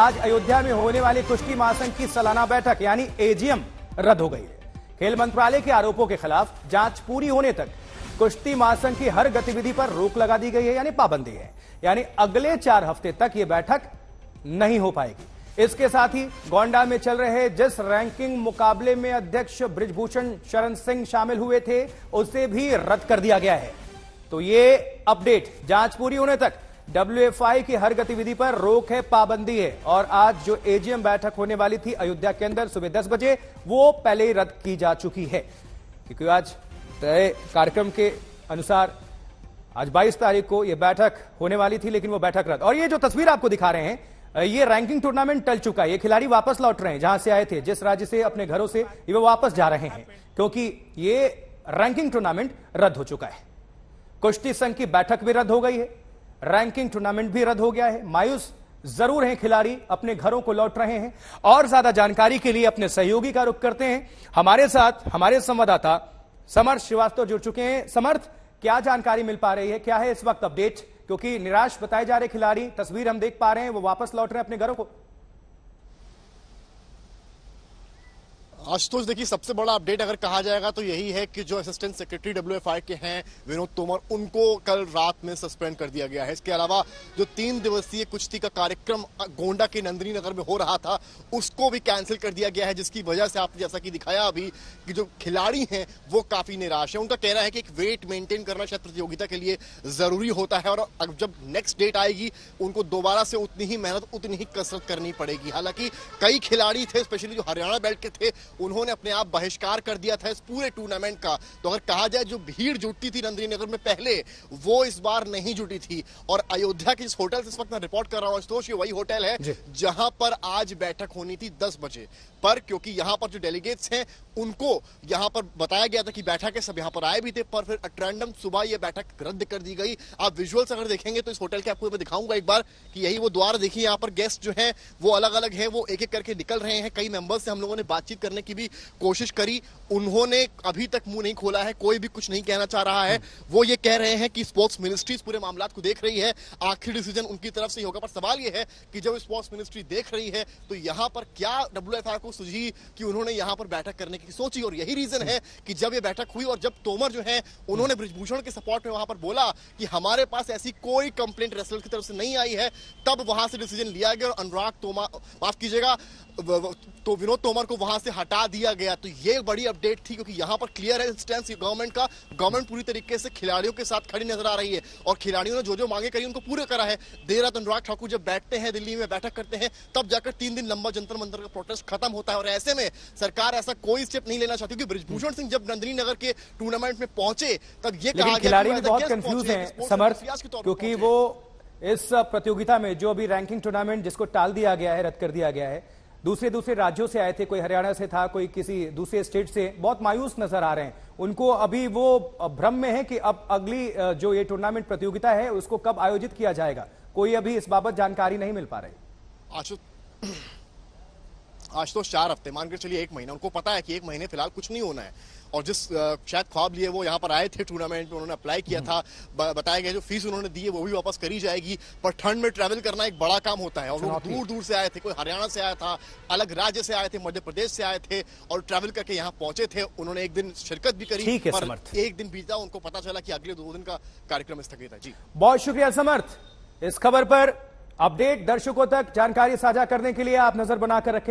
आज अयोध्या में होने वाली कुश्ती महासंघ की सालाना बैठक यानी एजीएम रद्द हो गई है खेल मंत्रालय के आरोपों के खिलाफ जांच पूरी होने तक कुश्ती महासंघ की हर गतिविधि पर रोक लगा दी गई है यानी पाबंदी है यानी अगले चार हफ्ते तक यह बैठक नहीं हो पाएगी इसके साथ ही गोंडा में चल रहे जिस रैंकिंग मुकाबले में अध्यक्ष ब्रिजभूषण शरण सिंह शामिल हुए थे उसे भी रद्द कर दिया गया है तो ये अपडेट जांच पूरी होने तक डब्ल्यूएफआई की हर गतिविधि पर रोक है पाबंदी है और आज जो एजीएम बैठक होने वाली थी अयोध्या के अंदर सुबह दस बजे वो पहले ही रद्द की जा चुकी है क्योंकि आज तय कार्यक्रम के अनुसार आज 22 तारीख को यह बैठक होने वाली थी लेकिन वो बैठक रद्द और ये जो तस्वीर आपको दिखा रहे हैं ये रैंकिंग टूर्नामेंट टल चुका है ये खिलाड़ी वापस लौट रहे हैं जहां से आए थे जिस राज्य से अपने घरों से ये वापस जा रहे हैं क्योंकि ये रैंकिंग टूर्नामेंट रद्द हो चुका है कुश्ती संघ की बैठक भी रद्द हो गई है रैंकिंग टूर्नामेंट भी रद्द हो गया है मायूस जरूर हैं खिलाड़ी अपने घरों को लौट रहे हैं और ज्यादा जानकारी के लिए अपने सहयोगी का रुख करते हैं हमारे साथ हमारे संवाददाता समर्थ श्रीवास्तव जुड़ चुके हैं समर्थ क्या जानकारी मिल पा रही है क्या है इस वक्त अपडेट क्योंकि निराश बताए जा रहे खिलाड़ी तस्वीर हम देख पा रहे हैं वो वापस लौट रहे हैं अपने घरों को आशुतोष देखिए सबसे बड़ा अपडेट अगर कहा जाएगा तो यही है कि जो असिस्टेंट सेक्रेटरी डब्ल्यू के हैं विनोद तोमर उनको कल रात में सस्पेंड कर दिया गया है इसके अलावा जो तीन दिवसीय कुश्ती का कार्यक्रम गोंडा के नंदिनी नगर में हो रहा था उसको भी कैंसिल कर दिया गया है जिसकी वजह से आपने जैसा कि दिखाया अभी कि जो खिलाड़ी हैं वो काफी निराश है उनका कहना है कि एक वेट मेंटेन करना शायद प्रतियोगिता के लिए जरूरी होता है और अब जब नेक्स्ट डेट आएगी उनको दोबारा से उतनी ही मेहनत उतनी ही कसरत करनी पड़ेगी हालांकि कई खिलाड़ी थे स्पेशली जो हरियाणा बेल्ट के थे उन्होंने अपने आप बहिष्कार कर दिया था इस पूरे टूर्नामेंट का तो अगर कहा जाए जो भीड़ जुटती थी नंदिनी नगर में पहले वो इस बार नहीं जुटी थी और अयोध्या के इस होटल से इस वक्त मैं रिपोर्ट कर रहा हूँ आशुतोष ये वही होटल है जहां पर आज बैठक होनी थी दस बजे पर क्योंकि यहाँ पर जो डेलीगेट्स हैं उनको यहाँ पर बताया गया था कि बैठक है सब यहाँ पर आए भी थे पर फिर अट्रैंडम सुबह ये बैठक रद्द कर दी गई आप विजुअल्स अगर देखेंगे तो इस होटल के आपको मैं दिखाऊंगा एक बार कि यही वो द्वार देखिए यहाँ पर गेस्ट जो है वो अलग अलग है वो एक एक करके निकल रहे हैं कई मेंबर्स से हम लोगों ने बातचीत करने की भी कोशिश करी उन्होंने अभी तक मुंह नहीं खोला है कोई भी कुछ नहीं कहना चाह रहा है वो ये कह रहे हैं कि स्पोर्ट्स मिनिस्ट्रीज पूरे मामला को देख रही है आखिरी डिसीजन उनकी तरफ से ही होगा पर सवाल ये है कि जब स्पोर्ट्स मिनिस्ट्री देख रही है तो यहाँ पर क्या डब्ल्यू को सुझी कि उन्होंने यहाँ पर बैठक करने की सोची और यही रीजन है कि जब ये बैठक हुई और जब तोमर जो है उन्होंने ब्रिजभूषण के सपोर्ट में वहां पर बोला कि हमारे पास ऐसी कोई कंप्लेंट रेसलर की तरफ से नहीं आई है तब वहां से डिसीजन लिया गया और अनुराग तोमर माफ कीजिएगा तो विनोद तोमर को वहां से हटा दिया गया तो ये बड़ी अपडेट थी क्योंकि यहाँ पर क्लियर है स्टैंड गवर्नमेंट का गवर्नमेंट पूरी तरीके से खिलाड़ियों के साथ खड़ी नजर आ रही है और खिलाड़ियों ने जो जो मांगे करी उनको पूरे करा है देर रात अनुराग ठाकुर जब बैठते हैं दिल्ली में बैठक करते हैं तब जाकर तीन दिन लंबा जंतर मंत्र का प्रोटेस्ट खत्म होता है और ऐसे में सरकार ऐसा कोई स्टेप नहीं लेना चाहती क्योंकि ब्रिजभूषण सिंह जब नंदनी नगर के टूर्नामेंट में पहुंचे तब ये कहा खिलाड़ी बहुत कंफ्यूज समर्थ क्योंकि वो इस प्रतियोगिता में जो अभी रैंकिंग टूर्नामेंट जिसको टाल दिया गया है रद्द कर दिया गया है दूसरे दूसरे राज्यों से आए थे कोई हरियाणा से था कोई किसी दूसरे स्टेट से बहुत मायूस नजर आ रहे हैं उनको अभी वो भ्रम में है कि अब अगली जो ये टूर्नामेंट प्रतियोगिता है उसको कब आयोजित किया जाएगा कोई अभी इस बाबत जानकारी नहीं मिल पा रही आज तो चार हफ्ते मानकर चलिए एक महीना उनको पता है कि एक महीने फिलहाल कुछ नहीं होना है और जिस शायद ख्वाब लिए वो यहाँ पर आए थे टूर्नामेंट में उन्होंने अप्लाई किया था हम्म। बताया गया जो फीस उन्होंने दी है वो भी वापस करी जाएगी पर ठंड में ट्रैवल करना एक बड़ा काम होता है और लोग दूर दूर से आए थे कोई हरियाणा से आया था अलग राज्य से आए थे मध्य प्रदेश से आए थे और ट्रैवल करके यहाँ पहुंचे थे उन्होंने एक दिन शिरकत भी करी पर एक दिन बीता उनको पता चला कि अगले दो दिन का कार्यक्रम स्थगित है जी बहुत शुक्रिया समर्थ इस खबर पर अपडेट दर्शकों तक जानकारी साझा करने के लिए आप नजर बनाकर